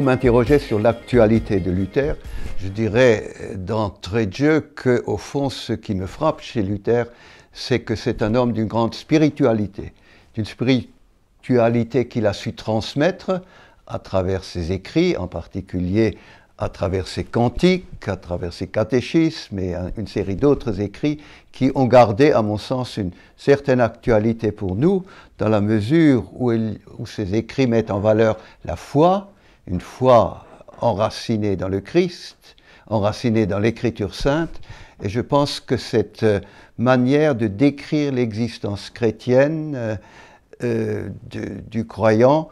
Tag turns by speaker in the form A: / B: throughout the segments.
A: vous m'interrogez sur l'actualité de Luther, je dirais d'entrée de jeu que, au fond, ce qui me frappe chez Luther, c'est que c'est un homme d'une grande spiritualité, d'une spiritualité qu'il a su transmettre à travers ses écrits, en particulier à travers ses cantiques, à travers ses catéchismes et une série d'autres écrits qui ont gardé, à mon sens, une certaine actualité pour nous, dans la mesure où, ses où ces écrits mettent en valeur la foi, une foi enracinée dans le Christ, enraciné dans l'Écriture sainte, et je pense que cette euh, manière de décrire l'existence chrétienne euh, euh, du croyant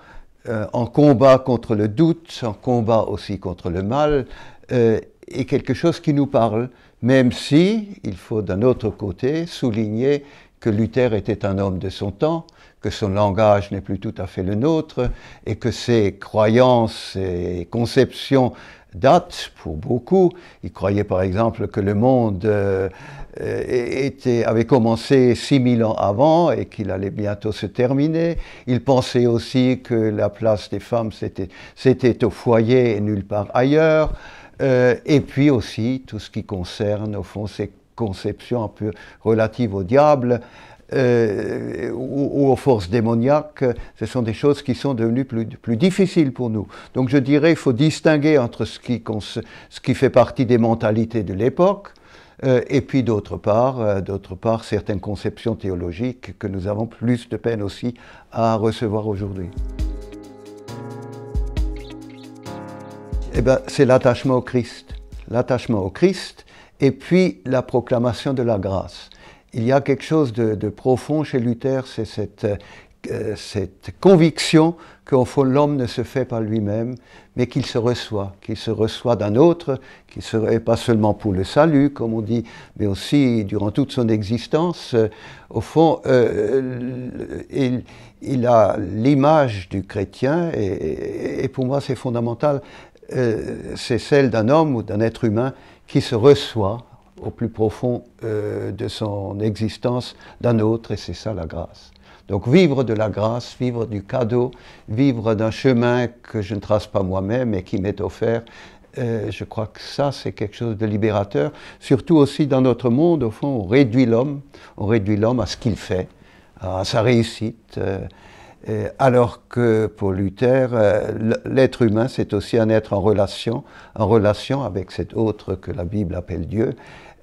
A: en combat contre le doute, en combat aussi contre le mal, est quelque chose qui nous parle, même si, il faut d'un autre côté souligner que Luther était un homme de son temps, que son langage n'est plus tout à fait le nôtre, et que ses croyances et conceptions datent pour beaucoup. Il croyait par exemple que le monde euh, avait commencé 6000 ans avant et qu'il allait bientôt se terminer. Il pensait aussi que la place des femmes, c'était au foyer et nulle part ailleurs. Euh, et puis aussi tout ce qui concerne au fond ces conceptions un peu relative au diable euh, ou, aux forces démoniaques, ce sont des choses qui sont devenues plus, plus difficiles pour nous. Donc je dirais qu'il faut distinguer entre ce qui, ce qui fait partie des mentalités de l'époque, euh, et puis d'autre part, euh, d'autre part, certaines conceptions théologiques que nous avons plus de peine aussi à recevoir aujourd'hui. Eh bien, c'est l'attachement au Christ. L'attachement au Christ, et puis la proclamation de la grâce. Il y a quelque chose de, profond chez Luther, c'est euh, cette, conviction qu'au fond l'homme ne se fait pas lui-même, mais qu'il se reçoit, qu'il se reçoit d'un autre, qui serait pas seulement pour le salut, comme on dit, mais aussi durant toute son existence. au fond, euh, euh, il, a l'image du chrétien, et pour moi c'est fondamental, c'est celle d'un homme ou d'un être humain qui se reçoit au plus profond euh, de son existence d'un autre, et c'est ça la grâce. Donc vivre de la grâce, vivre du cadeau, vivre d'un chemin que je ne trace pas moi-même et qui m'est offert, euh, je crois que ça c'est quelque chose de libérateur, surtout aussi dans notre monde, au fond, on réduit l'homme, on réduit l'homme à ce qu'il fait, à sa réussite. Euh, euh, alors que pour Luther, euh, l'être humain, c'est aussi un être en relation, en relation avec cet autre que la Bible appelle Dieu.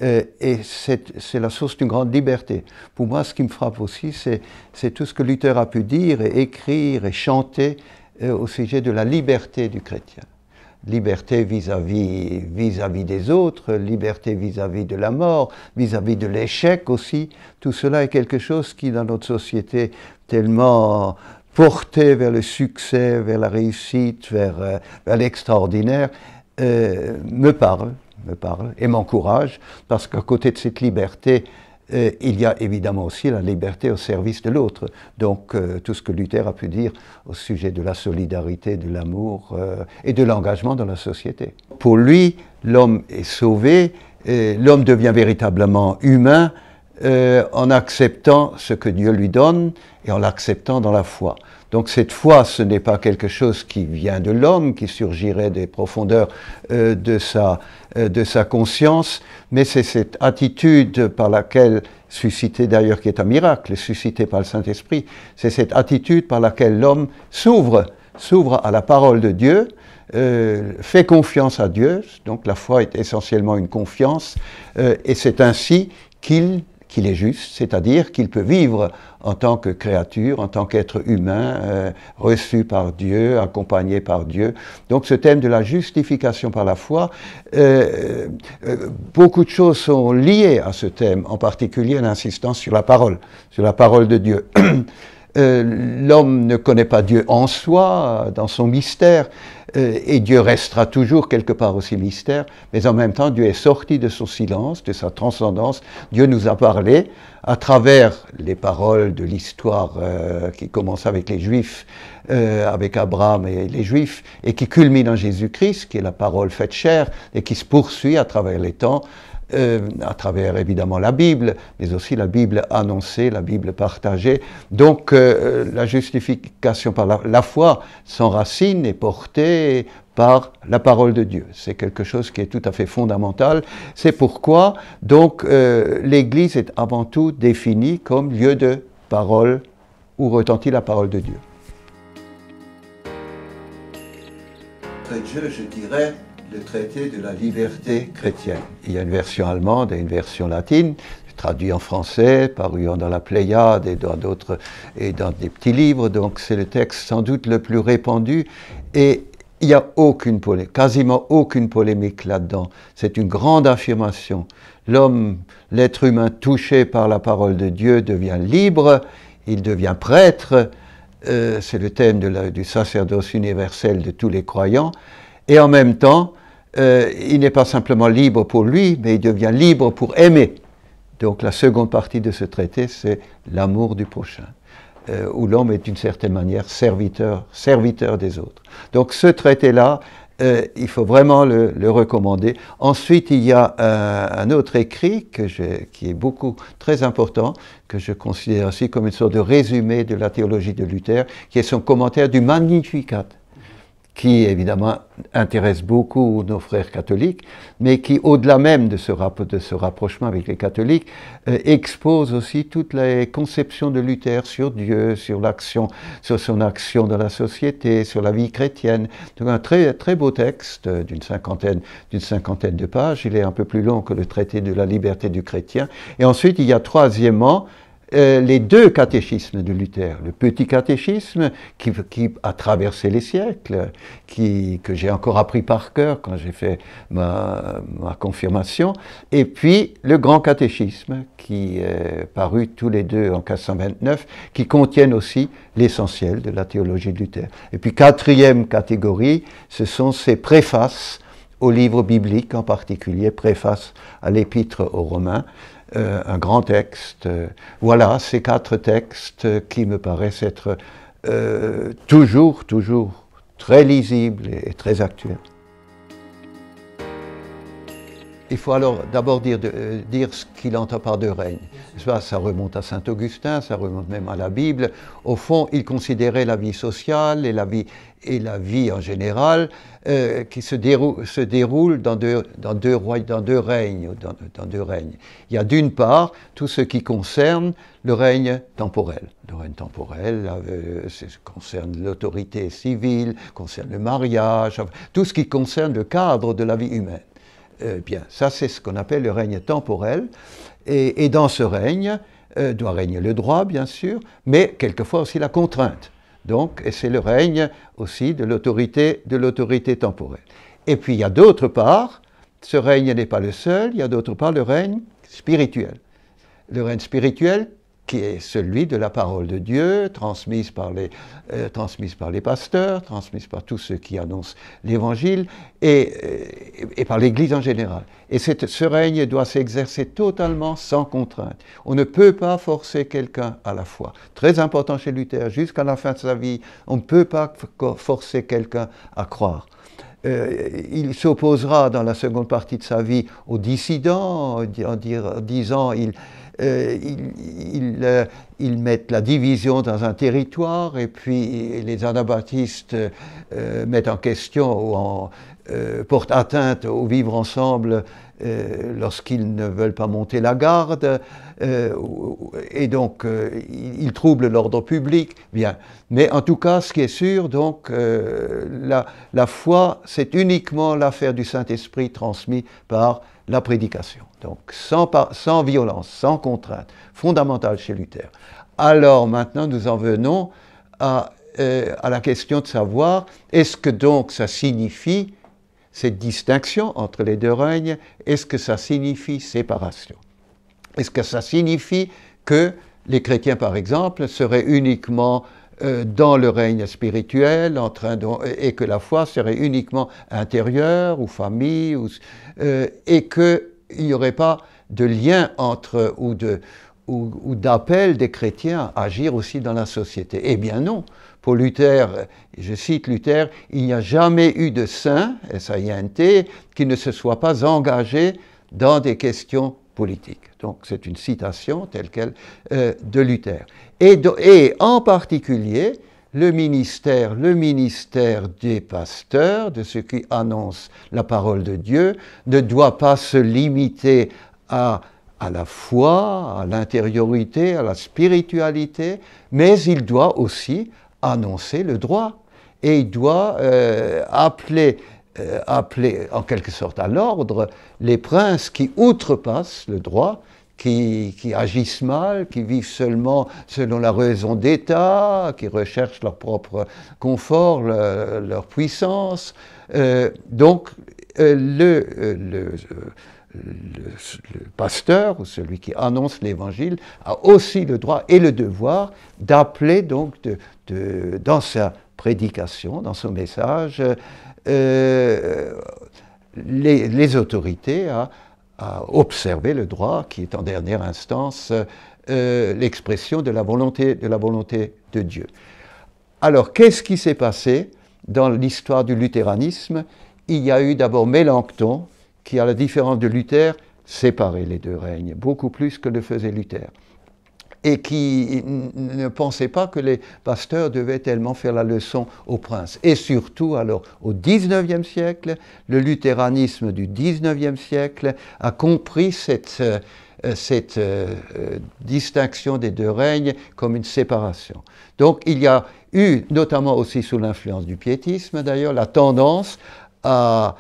A: Euh, et c'est la source d'une grande liberté. Pour moi, ce qui me frappe aussi, c'est tout ce que Luther a pu dire et écrire et chanter au sujet de la liberté du chrétien liberté vis-à-vis -vis, à -vis des autres, liberté vis-à-vis de la mort, vis-à-vis de l'échec aussi. Tout cela est quelque chose qui, dans notre société, tellement porté vers le succès, vers la réussite, vers, euh, l'extraordinaire, euh, me parle, me parle et m'encourage, parce qu'à côté de cette liberté, euh, il y a évidemment aussi la liberté au service de l'autre. Donc euh, tout ce que Luther a pu dire au sujet de la solidarité, de l'amour euh, et de l'engagement dans la société. Pour lui, l'homme est sauvé, l'homme devient véritablement humain euh, en acceptant ce que Dieu lui donne et en l'acceptant dans la foi. Donc cette foi, ce n'est pas quelque chose qui vient de l'homme, qui surgirait des profondeurs euh, de, sa, euh, de sa conscience, mais c'est cette attitude par laquelle, suscité d'ailleurs qui est un miracle, suscité par le Saint-Esprit, c'est cette attitude par laquelle l'homme s'ouvre, s'ouvre à la parole de Dieu, fait confiance à Dieu, donc la foi est essentiellement une confiance, et c'est ainsi qu'il qu'il est juste, c'est-à-dire qu'il peut vivre en tant que créature, en tant qu'être humain, euh, reçu par Dieu, accompagné par Dieu. Donc ce thème de la justification par la foi, euh, euh, beaucoup de choses sont liées à ce thème, en particulier l'insistance sur la parole, sur la parole de Dieu. Euh, l'homme ne connaît pas Dieu en soi, dans son mystère, euh, et Dieu restera toujours quelque part aussi mystère, mais en même temps, Dieu est sorti de son silence, de sa transcendance. Dieu nous a parlé à travers les paroles de l'histoire euh, qui commence avec les Juifs, avec Abraham et les Juifs, et qui culmine en Jésus-Christ, qui est la parole faite chair, et qui se poursuit à travers les temps euh, à travers évidemment la Bible, mais aussi la Bible annoncée, la Bible partagée. Donc euh, la justification par la, foi s'enracine et portée par la parole de Dieu. C'est quelque chose qui est tout à fait fondamental. C'est pourquoi donc euh, l'Église est avant tout définie comme lieu de parole où retentit la parole de Dieu. Dieu, je dirais, le traité de la liberté chrétienne. Il y a une version allemande et une version latine, traduit en français, paru dans la Pléiade et dans d'autres et dans des petits livres. Donc c'est le texte sans doute le plus répandu et il n'y a aucune polémique, quasiment aucune polémique là-dedans. C'est une grande affirmation. L'homme, l'être humain touché par la parole de Dieu devient libre, il devient prêtre. Euh, c'est le thème du sacerdoce universel de tous les croyants. Et en même temps, euh, il n'est pas simplement libre pour lui, mais il devient libre pour aimer. Donc la seconde partie de ce traité, c'est l'amour du prochain, euh, où l'homme est d'une certaine manière serviteur, serviteur des autres. Donc ce traité-là, euh, il faut vraiment le, recommander. Ensuite, il y a un, autre écrit qui est beaucoup très important, que je considère aussi comme une sorte de résumé de la théologie de Luther, qui est son commentaire du Magnificat qui évidemment intéresse beaucoup nos frères catholiques, mais qui, au-delà même de ce, de ce, rapprochement avec les catholiques, euh, expose aussi toutes les conceptions de Luther sur Dieu, sur l'action, sur son action dans la société, sur la vie chrétienne. Donc un très très beau texte euh, d'une cinquantaine d'une cinquantaine de pages. Il est un peu plus long que le traité de la liberté du chrétien. Et ensuite il y a troisièmement euh, les deux catéchismes de Luther, le petit catéchisme qui, a traversé les siècles, que j'ai encore appris par cœur quand j'ai fait ma, confirmation, et puis le grand catéchisme qui est euh, paru tous les deux en 1529, qui contiennent aussi l'essentiel de la théologie de Luther. Et puis quatrième catégorie, ce sont ses préfaces aux livres bibliques, en particulier préface à l'épître aux Romains. Euh, un grand texte. Voilà ces quatre textes qui me paraissent être euh, toujours, toujours très lisibles et, très actuels. Il faut alors d'abord dire, euh, dire, ce qu'il entend par deux règnes. ça remonte à saint Augustin, ça remonte même à la Bible. Au fond, il considérait la vie sociale et la vie et la vie en général, euh, qui se, déroule, se déroule dans, deux, dans, deux dans deux, règnes, dans, deux règnes. Il y a d'une part tout ce qui concerne le règne temporel. Le règne temporel euh, concerne l'autorité civile, concerne le mariage, tout ce qui concerne le cadre de la vie humaine. Euh, bien, ça c'est ce qu'on appelle le règne temporel. Et, et dans ce règne doit régner le droit, bien sûr, mais quelquefois aussi la contrainte. Donc, c'est le règne aussi de l'autorité, de l'autorité temporelle. Et puis il y a d'autre part, ce règne n'est pas le seul, il y a d'autre part le règne spirituel. Le règne spirituel qui est celui de la parole de Dieu, transmise par les, euh, transmise par les pasteurs, transmise par tous ceux qui annoncent l'Évangile euh, et, par l'Église en général. Et cette, ce règne doit s'exercer totalement sans contrainte. On ne peut pas forcer quelqu'un à la foi. Très important chez Luther, jusqu'à la fin de sa vie, on ne peut pas forcer quelqu'un à croire. Euh, il s'opposera dans la seconde partie de sa vie aux dissidents, en, dire, en disant il, euh, ils, euh, mettent la division dans un territoire et puis les anabaptistes euh, mettent en question ou portent atteinte au vivre ensemble lorsqu'ils ne veulent pas monter la garde et donc ils troublent l'ordre public. Bien. Mais en tout cas, ce qui est sûr, donc, la, la foi, c'est uniquement l'affaire du Saint-Esprit transmis par la prédication donc sans, sans violence, sans contrainte, fondamentale chez Luther. Alors maintenant, nous en venons euh, à, la question de savoir, est-ce que donc ça signifie cette distinction entre les deux règnes, est-ce que ça signifie séparation Est-ce que ça signifie que les chrétiens, par exemple, seraient uniquement euh, dans le règne spirituel en train et que la foi serait uniquement intérieure ou famille ou, euh, et que il n'y aurait pas de lien entre ou ou, d'appel des chrétiens à agir aussi dans la société. Eh bien non. Pour Luther, je cite Luther, il n'y a jamais eu de saint, S-A-I-N-T, qui ne se soit pas engagé dans des questions politiques. Donc c'est une citation telle qu'elle euh, de Luther. et en particulier, le ministère, le ministère des pasteurs, de ceux qui annoncent la parole de Dieu, ne doit pas se limiter à, la foi, à l'intériorité, à la spiritualité, mais il doit aussi annoncer le droit et il doit euh, euh, appeler en quelque sorte à l'ordre les princes qui outrepassent le droit qui, agissent mal, qui vivent seulement selon la raison d'État, qui recherchent leur propre confort, leur puissance. Euh, donc, euh, euh, le, pasteur ou celui qui annonce l'Évangile a aussi le droit et le devoir d'appeler donc dans sa prédication, dans son message, les, les, autorités à observer le droit qui est en dernière instance euh, l'expression de la volonté de la volonté de Dieu. Alors qu'est-ce qui s'est passé dans l'histoire du luthéranisme Il y a eu d'abord Mélenchon qui, à la différence de Luther, séparait les deux règnes beaucoup plus que le faisait Luther et qui ne pensaient pas que les pasteurs devaient tellement faire la leçon aux princes. Et surtout, alors, au XIXe siècle, le luthéranisme du XIXe siècle a compris cette, euh, cette euh, euh, distinction des deux règnes comme une séparation. Donc il y a eu, notamment aussi sous l'influence du piétisme d'ailleurs, la tendance à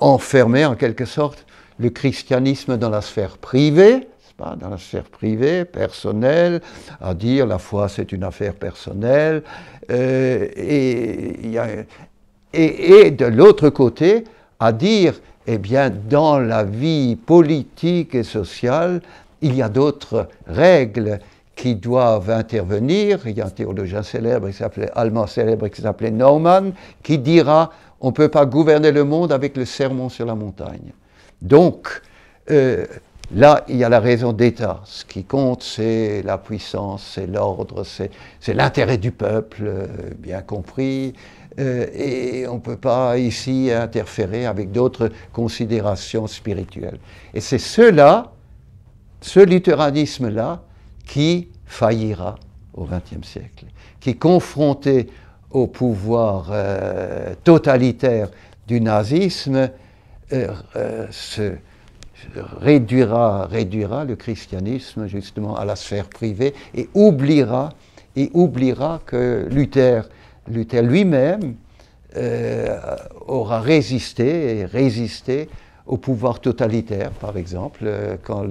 A: enfermer en quelque sorte le christianisme dans la sphère privée, dans la sphère privée, personnelle, à dire la foi c'est une affaire personnelle. Euh, et, et, de l'autre côté, à dire, eh bien, dans la vie politique et sociale, il y a d'autres règles qui doivent intervenir. Il y a un théologien célèbre, qui s'appelait, allemand célèbre, qui s'appelait Naumann, qui dira, on ne peut pas gouverner le monde avec le sermon sur la montagne. Donc, euh, Là, il y a la raison d'État. Ce qui compte, c'est la puissance, c'est l'ordre, c'est l'intérêt du peuple, euh, bien compris. Euh, et on ne peut pas ici interférer avec d'autres considérations spirituelles. Et c'est cela, ce luthéranisme-là, qui faillira au XXe siècle, qui confronté au pouvoir euh, totalitaire du nazisme, se réduira, le christianisme justement à la sphère privée et oubliera, et oubliera que Luther, Luther lui-même euh, aura résisté et résisté au pouvoir totalitaire, par exemple, euh, quand,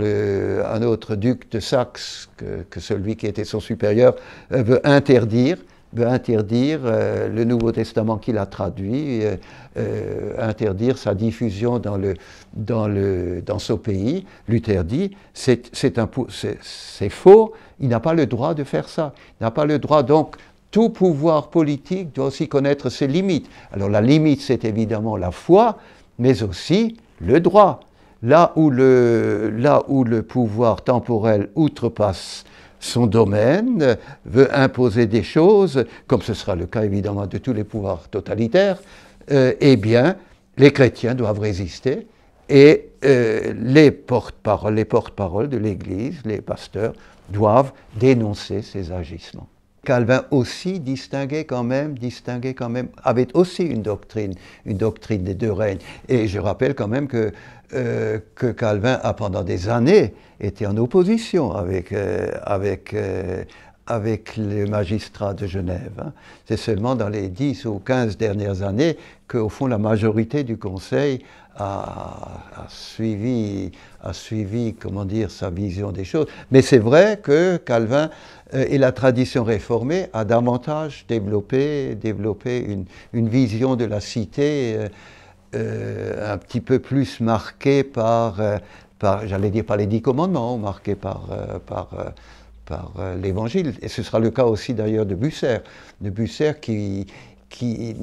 A: un autre duc de Saxe, que celui qui était son supérieur, euh, veut interdire veut interdire euh, le Nouveau Testament qu'il a traduit, euh, euh, interdire sa diffusion dans, le, dans, le, dans ce pays. Luther dit, c'est faux, il n'a pas le droit de faire ça. Il n'a pas le droit, donc tout pouvoir politique doit aussi connaître ses limites. Alors la limite, c'est évidemment la foi, mais aussi le droit. Là où le, là où le pouvoir temporel outrepasse son domaine, veut imposer des choses, comme ce sera le cas évidemment de tous les pouvoirs totalitaires, euh, eh bien, les chrétiens doivent résister et euh, les porte-paroles de l'Église, les pasteurs, doivent dénoncer ces agissements. Calvin aussi distinguait quand même, distinguait quand même, avait aussi une doctrine, une doctrine des deux règnes. Et je rappelle quand même que, euh, que Calvin a pendant des années été en opposition avec, euh, avec, euh, avec les magistrats de Genève. Hein. C'est seulement dans les 10 ou 15 dernières années qu'au fond la majorité du Conseil a, suivi, a suivi, comment dire, sa vision des choses. Mais c'est vrai que Calvin euh, et la tradition réformée a davantage développé, développé une, vision de la cité euh, euh, un petit peu plus marquée par, par j'allais dire, par les dix commandements, marquée par, par par l'Évangile. Et ce sera le cas aussi d'ailleurs de Busser, de Busser qui, qui,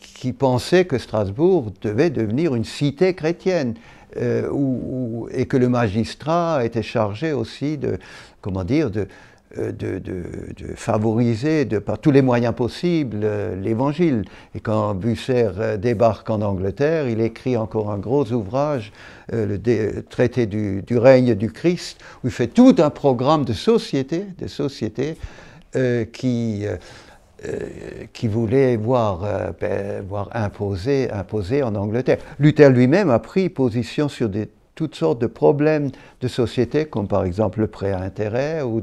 A: qui pensaient que Strasbourg devait devenir une cité chrétienne. Euh, où, et que le magistrat était chargé aussi de, comment dire, de, euh, de, favoriser de, par tous les moyens possibles euh, l'Évangile. Et quand Busser débarque en Angleterre, il écrit encore un gros ouvrage, le traité du, règne du Christ, où il fait tout un programme de société, de société qui euh, qui voulait voir, euh, ben, voir imposer, en Angleterre. Luther lui-même a pris position sur toutes sortes de problèmes de société, comme par exemple le prêt à intérêt, ou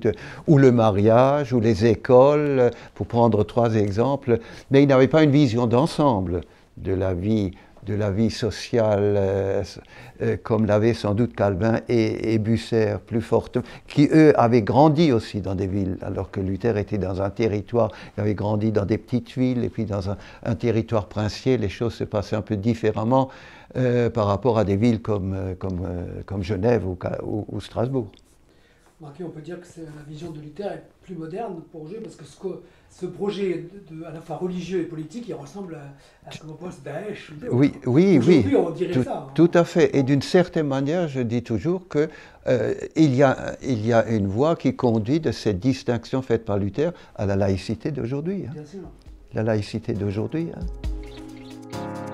A: le mariage, ou les écoles, euh, pour prendre trois exemples. Mais il n'avait pas une vision d'ensemble de la vie de la vie sociale, euh, euh, comme l'avaient sans doute Calvin et, et Busser plus fortement, qui eux avaient grandi aussi dans des villes, alors que Luther était dans un territoire, il avait grandi dans des petites villes, et puis dans un, territoire princier, les choses se passaient un peu différemment euh, par rapport à des villes comme, comme, comme Genève ou, ou, Strasbourg. Marquis, on peut dire que la vision de Luther est plus moderne pour Jules, parce que ce que ce projet à la fois religieux et politique, il ressemble à, ce qu'on pense Daesh. Oui, oui, oui. On dirait tout, ça, hein. tout à fait. Et d'une certaine manière, je dis toujours que euh, il, y a, une voie qui conduit de cette distinction faite par Luther à la laïcité d'aujourd'hui. Hein. La laïcité d'aujourd'hui. Hein.